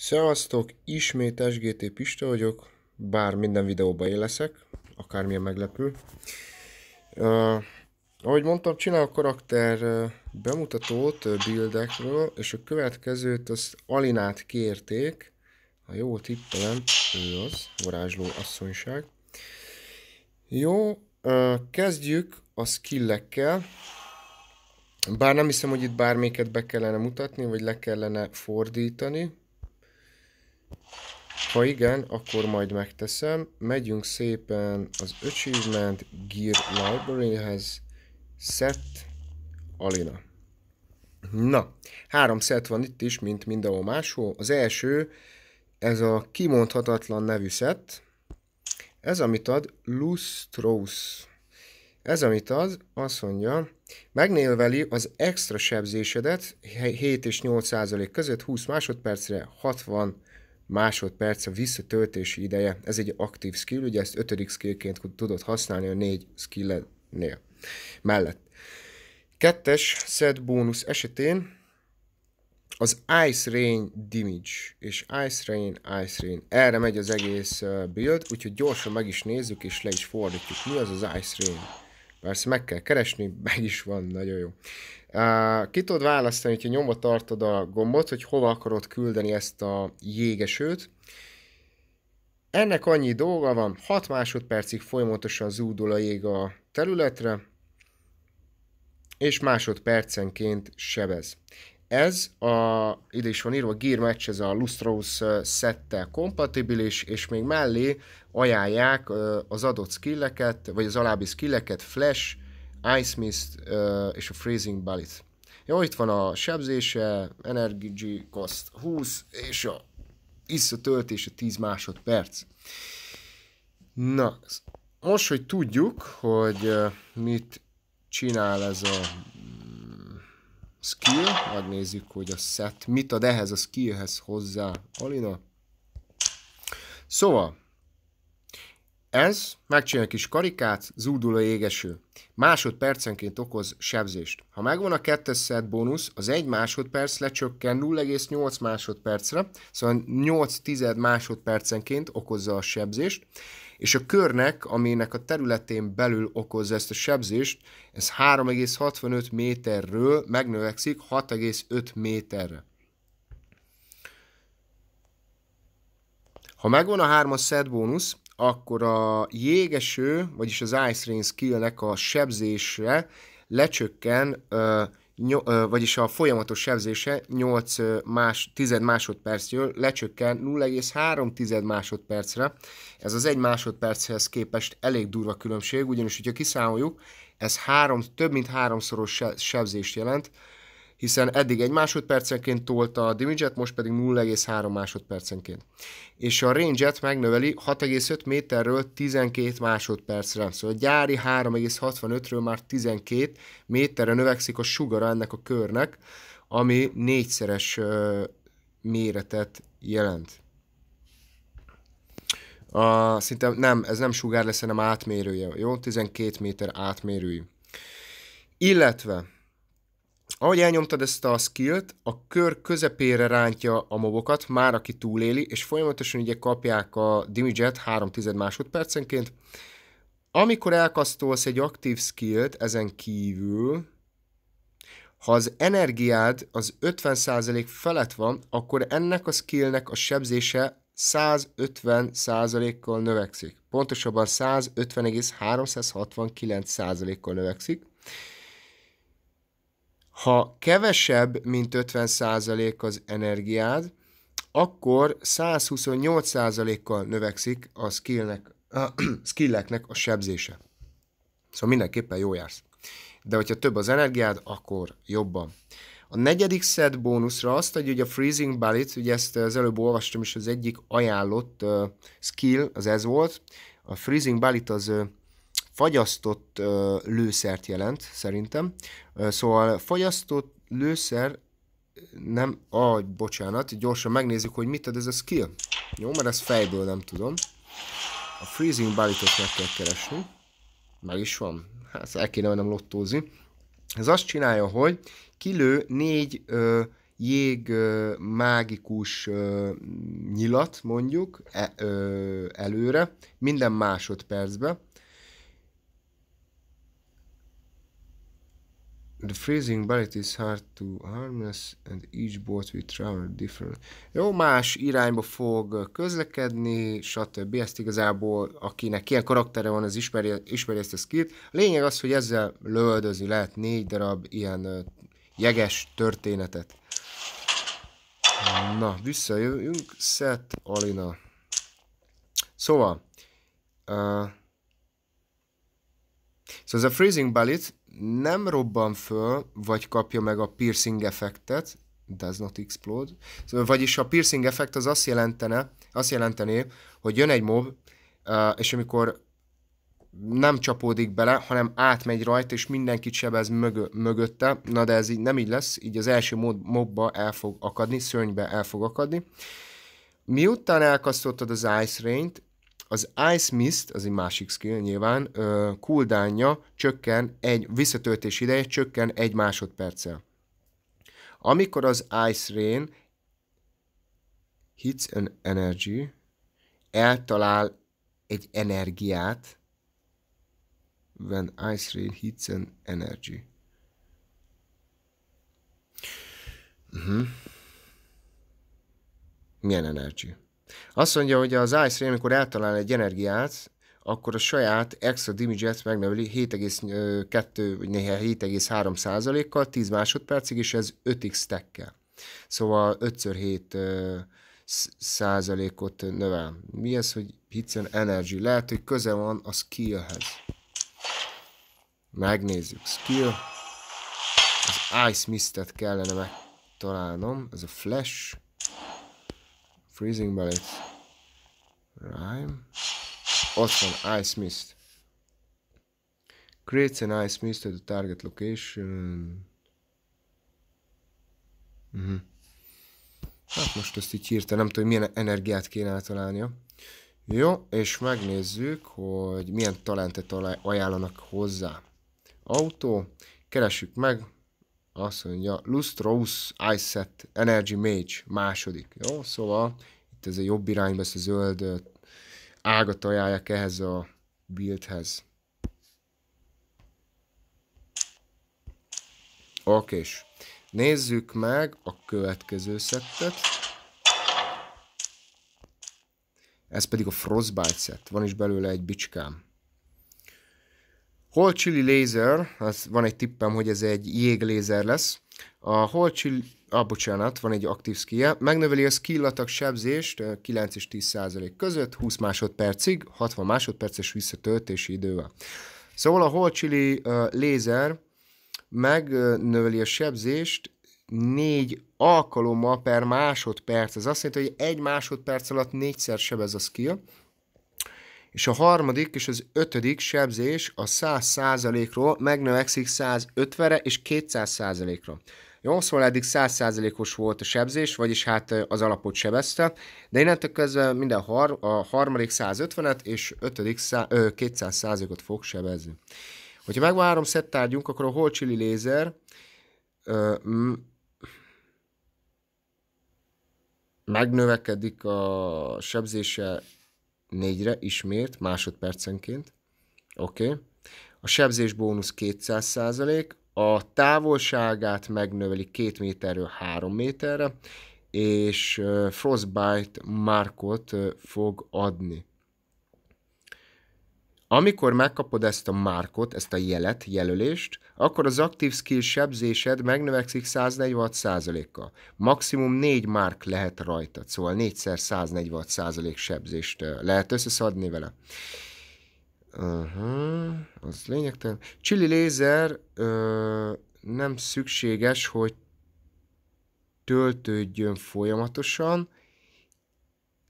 Szevasztok, ismét SGT Pista vagyok, bár minden videóban én leszek, akármilyen meglepő. Uh, ahogy mondtam, csinálok karakter bemutatót buildekről, és a következőt az Alinát kérték, ha jól tippelem, ő az, varázsló asszonyság. Jó, uh, kezdjük a skillekkel. Bár nem hiszem, hogy itt bárméket be kellene mutatni, vagy le kellene fordítani. Ha igen, akkor majd megteszem. Megyünk szépen az Achievement Gear Library-hez. Set Alina. Na, három set van itt is, mint mindenhol máshol. Az első, ez a kimondhatatlan nevű set. Ez, amit ad, Lustrous. Ez, amit ad, azt mondja, megnélveli az extra sebzésedet 7 és 8 százalék között 20 másodpercre 60 másodperc a visszatöltési ideje. Ez egy aktív skill, ugye ezt ötödik skillként tudod használni a négy skillnél mellett. Kettes set bónusz esetén az Ice Rain Damage és Ice Rain, Ice Rain. Erre megy az egész build, úgyhogy gyorsan meg is nézzük és le is fordítjuk. Mi az az Ice Rain? Persze meg kell keresni, meg is van, nagyon jó. Ki tudod választani, hogyha nyomva tartod a gombot, hogy hova akarod küldeni ezt a jégesőt. Ennek annyi dolga van, 6 másodpercig folyamatosan zúdul a jég a területre, és másodpercenként sebez. Ez a, ide is van írva, Gear Match, ez a Lustros szettel kompatibilis, és még mellé ajánlják az adott skilleket, vagy az alábbi skilleket, Flash, Ice Mist uh, és a Freezing Bullet. Jó, itt van a sebzése, Energy Cost 20, és a visszatöltése 10 másodperc. Na, most, hogy tudjuk, hogy uh, mit csinál ez a mm, skill, megnézzük, hogy a set mit ad ehhez a skillhez hozzá, Alina. Szóval, ez megcsinál egy kis karikát, zúdul a jégeső. Másodpercenként okoz sebzést. Ha megvan a kettes szett bónusz, az egy másodperc lecsökken 0,8 másodpercre, szóval 8 tized másodpercenként okozza a sebzést, és a körnek, aminek a területén belül okozza ezt a sebzést, ez 3,65 méterről megnövekszik 6,5 méterre. Ha megvan a hármas set bónusz, akkor a jégeső, vagyis az Ice Rain skillnek a sebzésre lecsökken, ö, nyol, ö, vagyis a folyamatos sebzése 8 más, tized másodpercről lecsökken 0,3 másodpercre. Ez az egy másodperchez képest elég durva különbség, ugyanis, hogyha kiszámoljuk, ez három, több mint háromszoros sebzést jelent, hiszen eddig egy másodpercenként tolta a Dimidzset, most pedig 0,3 másodpercenként. És a range-et megnöveli 6,5 méterről 12 másodpercre, szóval a gyári 3,65-ről már 12 méterre növekszik a sugara ennek a körnek, ami négyszeres méretet jelent. A, szinte nem, ez nem sugár lesz, hanem átmérője, jó? 12 méter átmérőjű. Illetve ahogy elnyomtad ezt a skillt, a kör közepére rántja a mobokat, már aki túléli, és folyamatosan ugye kapják a damage-et 3 másodpercenként. Amikor elkasztolsz egy aktív skillt ezen kívül, ha az energiád az 50% felett van, akkor ennek a skillnek a sebzése 150%-kal növekszik. Pontosabban 150,369%-kal növekszik ha kevesebb, mint 50% az energiád, akkor 128%-kal növekszik a skillnek, a skilleknek a sebzése. Szóval mindenképpen jó jársz. De hogyha több az energiád, akkor jobban. A negyedik set bónuszra azt adja, hogy a Freezing Bullet, ugye ezt az előbb olvastam is, az egyik ajánlott uh, skill, az ez volt. A Freezing Bullet az uh, fagyasztott ö, lőszert jelent, szerintem. szóval fagyasztott lőszer nem, ahogy bocsánat, gyorsan megnézzük, hogy mit ad ez a skill. Jó, mert ezt fejből nem tudom. A freezing balitot meg kell keresni. Meg is van. Hát el kéne nem lottózni. Ez azt csinálja, hogy kilő négy ö, jég ö, mágikus ö, nyilat mondjuk e, ö, előre, minden másodpercbe, The freezing bullet is hard to harness, and each boat will travel different. Jó, más irányba fog közlekedni, stb. Ezt igazából, akinek ilyen karaktere van, az ismeri, ismeri ezt a skillt. A lényeg az, hogy ezzel lövöldözni lehet négy darab ilyen jeges történetet. Na, visszajövünk. Set Alina. Szóval, uh, so the freezing bullet nem robban föl, vagy kapja meg a piercing effektet, does not explode, szóval, vagyis a piercing effekt az azt jelentene, azt jelentené, hogy jön egy mob, és amikor nem csapódik bele, hanem átmegy rajta, és mindenkit sebez mögö, mögötte. Na de ez így nem így lesz, így az első mob- mobba el fog akadni, szörnybe el fog akadni. Miután elkasztottad az Ice Rain-t, az Ice Mist, az egy másik skill nyilván, kuldánja csökken egy, visszatöltés ideje csökken egy másodperccel. Amikor az Ice Rain hits an energy, eltalál egy energiát, when Ice Rain hits an energy. Uh-huh. Milyen energy? Azt mondja, hogy az Ice Ray, amikor eltalál egy energiát, akkor a saját extra dimiget megnöveli 7,2 vagy néha 7,3 százalékkal 10 másodpercig, és ez 5x tekkel. Szóval 5x7 százalékot növel. Mi ez, hogy hiszen energy? Lehet, hogy köze van a skillhez. Megnézzük. Skill. Az Ice Mistet kellene megtalálnom. Ez a flash. Freezing Bullets. Rhyme. Ott van Ice Mist. Creates an Ice Mist at the target location. Uh mhm. -huh. Hát most ezt így hírta, nem tudom, hogy milyen energiát kéne eltalálnia. Jó, és megnézzük, hogy milyen talentet ajánlanak hozzá. Autó, keressük meg, azt mondja, Lustrous Iset Energy Mage, második. Jó, szóval itt ez a jobb irányba, ezt a zöld ágat ajánlják ehhez a buildhez. Oké, és nézzük meg a következő szettet. Ez pedig a Frostbite set. Van is belőle egy bicskám. Hol Chili Laser, az van egy tippem, hogy ez egy jéglézer lesz. A Hol Chili, ah, bocsánat, van egy aktív skill megnöveli a attack sebzést 9 eh, és 10 százalék között, 20 másodpercig, 60 másodperces visszatöltési idővel. Szóval a Hol Chili uh, lézer megnöveli a sebzést négy alkalommal per másodperc. Ez azt jelenti, hogy egy másodperc alatt négyszer sebez a skill, és a harmadik és az ötödik sebzés a 100%-ról megnövekszik 150-re és 200%-ra. Jó, szóval eddig 100%-os volt a sebzés, vagyis hát az alapot sebezte, de innentől kezdve minden har a harmadik 150-et és ötödik 200%-ot fog sebezni. Hogyha megvan három szettárgyunk, akkor a holcsili lézer ö, megnövekedik a sebzése négyre ismét másodpercenként. Oké. Okay. A sebzés bónusz 200%, a távolságát megnöveli 2 méterről 3 méterre, és Frostbite Markot fog adni. Amikor megkapod ezt a márkot, ezt a jelet, jelölést, akkor az aktív skill sebzésed megnövekszik 146%-kal. Maximum 4 márk lehet rajta, szóval 4-szer 146% sebzést lehet összeszadni vele. Uh-huh, az lényegtelen. Chili lézer uh, nem szükséges, hogy töltődjön folyamatosan.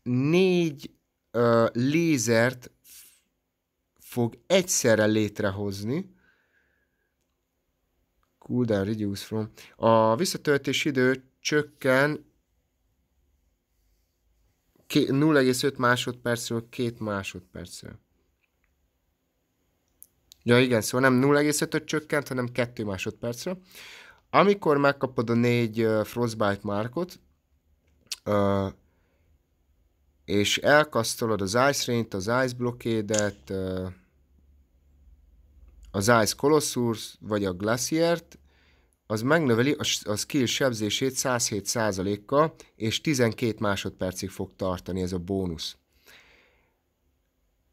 Négy uh, lézert fog egyszerre létrehozni. Cooldown reduce from. A visszatöltés idő csökken 0,5 másodpercről 2 másodpercről. Ja igen, szóval nem 0,5-öt csökkent, hanem 2 másodpercre. Amikor megkapod a 4 Frostbite Markot, uh, és elkasztolod az Ice Rain-t, az Ice Blockade-et, az Ice Colossus, vagy a glacier az megnöveli a, skill sebzését 107%-kal, és 12 másodpercig fog tartani ez a bónusz.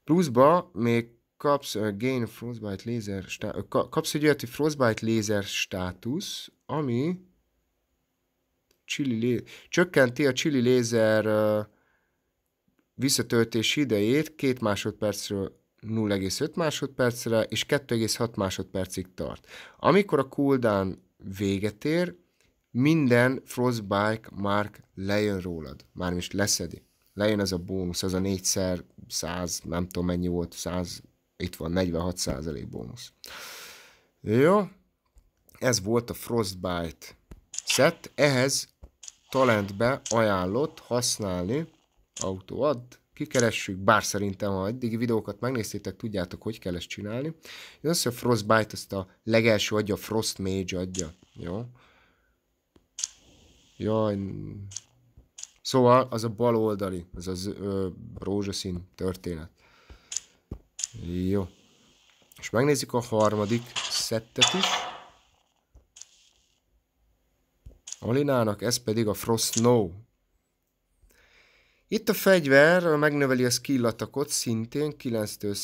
Pluszba még kapsz uh, gain frostbite laser stá- kapsz egy olyat, hogy frostbite laser státusz, ami chili lé- csökkenti a chili laser uh, visszatöltés idejét két másodpercről 0,5 másodpercre és 2,6 másodpercig tart. Amikor a cooldown véget ér, minden Frostbite mark lejön rólad, mármint leszedi. Lejön ez a bónusz, az a 4 100, nem tudom mennyi volt, 100, itt van 46 százalék bónusz. Jó, ez volt a Frostbite set, ehhez talentbe ajánlott használni autó ad, kikeressük, bár szerintem, ha eddigi videókat megnéztétek, tudjátok, hogy kell ezt csinálni. Én az, hogy a Frostbite azt a legelső adja, a Frost Mage adja, jó? Jaj, szóval az a bal oldali, az az ö, rózsaszín történet. Jó. És megnézzük a harmadik szettet is. Alinának ez pedig a Frost Snow itt a fegyver megnöveli a skill attackot szintén 9-10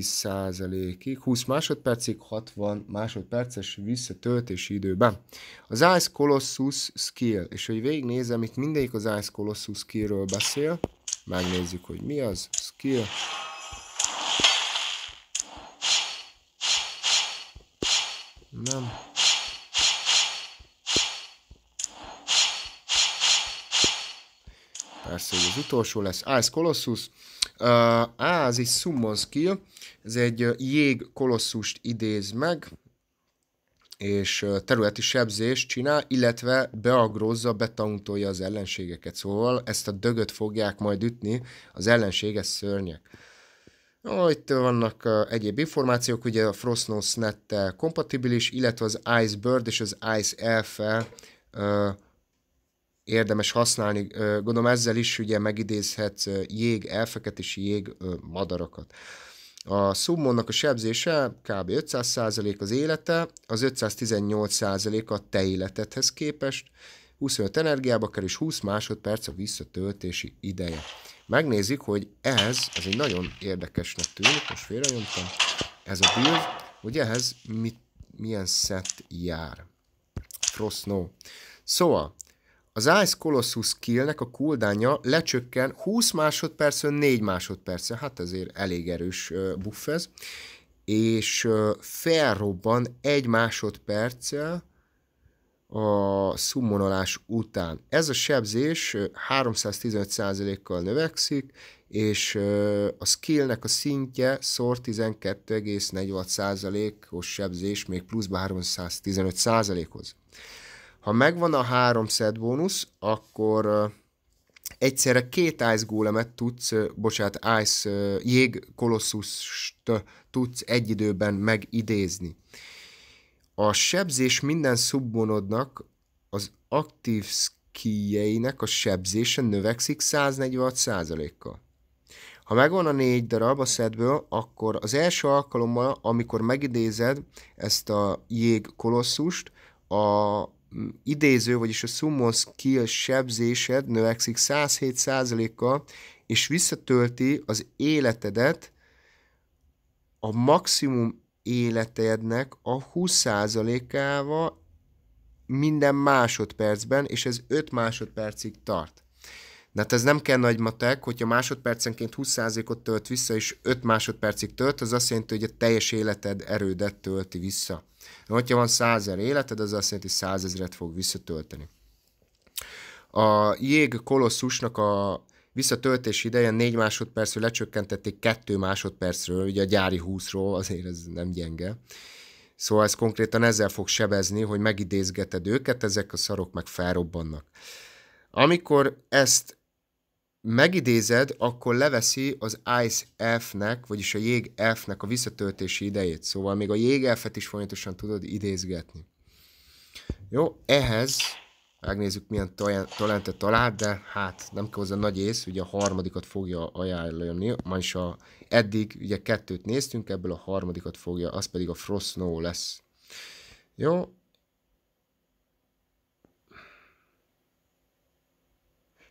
százalékig, 20 másodpercig, 60 másodperces visszatöltési időben. Az Ice Colossus skill, és hogy végignézem, itt mindegyik az Ice Colossus skillről beszél. Megnézzük, hogy mi az skill. Nem. persze, hogy az utolsó lesz. Ice Colossus. Uh, á, ez egy Summon Skill. Ez egy jég kolosszust idéz meg, és területi sebzést csinál, illetve beagrozza, betauntolja az ellenségeket. Szóval ezt a dögöt fogják majd ütni az ellenséges szörnyek. No, itt vannak uh, egyéb információk, ugye a Frostnose nettel kompatibilis, illetve az Ice Bird és az Ice elf uh, érdemes használni. Gondolom ezzel is ugye megidézhet jég, és jég madarakat. A szummonnak a sebzése kb. 500% az élete, az 518% a te életedhez képest, 25 energiába kerül, és 20 másodperc a visszatöltési ideje. Megnézzük, hogy ez, ez egy nagyon érdekesnek tűnik, most félrejöntem, ez a build, hogy ehhez mit, milyen set jár. Frost Szóval, az Ice Colossus skillnek a kuldánya lecsökken 20 másodpercön 4 másodpercre, hát ezért elég erős buffez, és felrobban 1 másodperccel a szummonolás után. Ez a sebzés 315%-kal növekszik, és a skillnek a szintje szor 12,46%-os sebzés még pluszba 315%-hoz. Ha megvan a három set bónusz, akkor egyszerre két Ice gólemet tudsz, bocsánat, Ice jég kolosszust tudsz egy időben megidézni. A sebzés minden szubbonodnak az aktív skijeinek a sebzése növekszik 146%-kal. Ha megvan a négy darab a szedből, akkor az első alkalommal, amikor megidézed ezt a jég kolosszust, a idéző, vagyis a sumo skill sebzésed növekszik 107%-kal, és visszatölti az életedet a maximum életednek a 20%-ával minden másodpercben, és ez 5 másodpercig tart. De hát ez nem kell nagy matek, hogyha másodpercenként 20%-ot tölt vissza, és 5 másodpercig tölt, az azt jelenti, hogy a teljes életed erődet tölti vissza. De hogyha van 100 életed, az azt jelenti, hogy 100 ezeret fog visszatölteni. A jég kolosszusnak a visszatöltés ideje 4 másodpercről lecsökkentették 2 másodpercről, ugye a gyári 20-ról, azért ez nem gyenge. Szóval ez konkrétan ezzel fog sebezni, hogy megidézgeted őket, ezek a szarok meg felrobbannak. Amikor ezt megidézed, akkor leveszi az Ice F-nek, vagyis a jég F-nek a visszatöltési idejét. Szóval még a jég F-et is folyamatosan tudod idézgetni. Jó, ehhez megnézzük milyen talentet talált, de hát nem kell hozzá nagy ész, ugye a harmadikat fogja ajánlani, vagyis a, eddig ugye kettőt néztünk, ebből a harmadikat fogja, az pedig a Frost Snow lesz. Jó,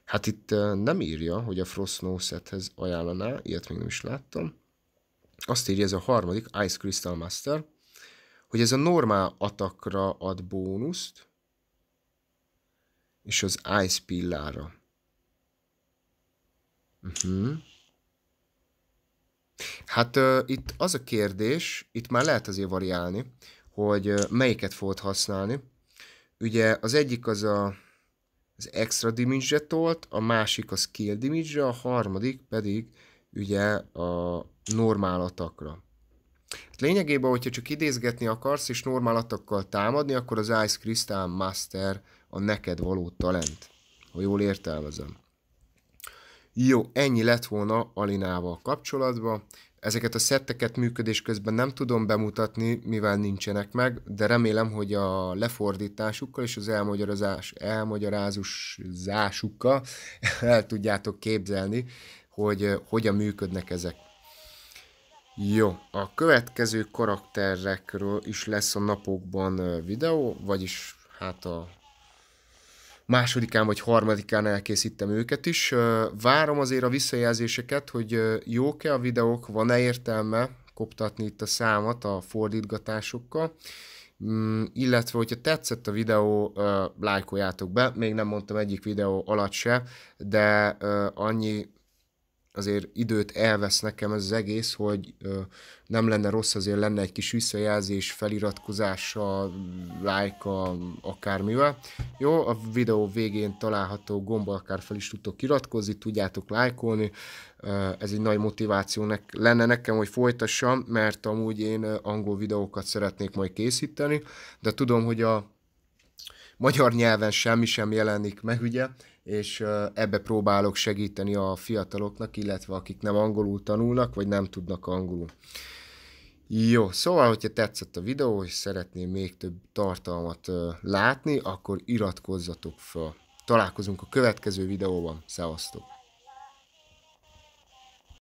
Hát itt nem írja, hogy a Frost Snowsethez ajánlaná, ilyet még nem is láttam. Azt írja ez a harmadik, Ice Crystal Master, hogy ez a normál atakra ad bónuszt, és az Ice Pillára. Uh-huh. Hát uh, itt az a kérdés, itt már lehet azért variálni, hogy uh, melyiket fogod használni. Ugye az egyik az a az extra damage tolt, a másik a skill damage a harmadik pedig ugye a normál atakra. Hát lényegében, hogyha csak idézgetni akarsz és normál atakkal támadni, akkor az Ice Crystal Master a neked való talent, ha jól értelmezem. Jó, ennyi lett volna Alinával kapcsolatban. Ezeket a szetteket működés közben nem tudom bemutatni, mivel nincsenek meg, de remélem, hogy a lefordításukkal és az elmagyarázás, elmagyarázásukkal el tudjátok képzelni, hogy hogyan működnek ezek. Jó, a következő karakterekről is lesz a napokban videó, vagyis hát a másodikán vagy harmadikán elkészítem őket is. Várom azért a visszajelzéseket, hogy jók-e a videók, van-e értelme koptatni itt a számat a fordítgatásokkal, Mm, illetve, hogyha tetszett a videó, uh, lájkoljátok be, még nem mondtam egyik videó alatt se, de uh, annyi azért időt elvesz nekem ez az egész, hogy ö, nem lenne rossz, azért lenne egy kis visszajelzés, feliratkozása, lájka, akármivel. Jó, a videó végén található gomba akár fel is tudtok iratkozni, tudjátok lájkolni, ez egy nagy motiváció ne- lenne nekem, hogy folytassam, mert amúgy én angol videókat szeretnék majd készíteni, de tudom, hogy a magyar nyelven semmi sem jelenik meg, ugye, és ebbe próbálok segíteni a fiataloknak, illetve akik nem angolul tanulnak, vagy nem tudnak angolul. Jó, szóval, hogyha tetszett a videó, és szeretnél még több tartalmat látni, akkor iratkozzatok fel. Találkozunk a következő videóban. Szevasztok!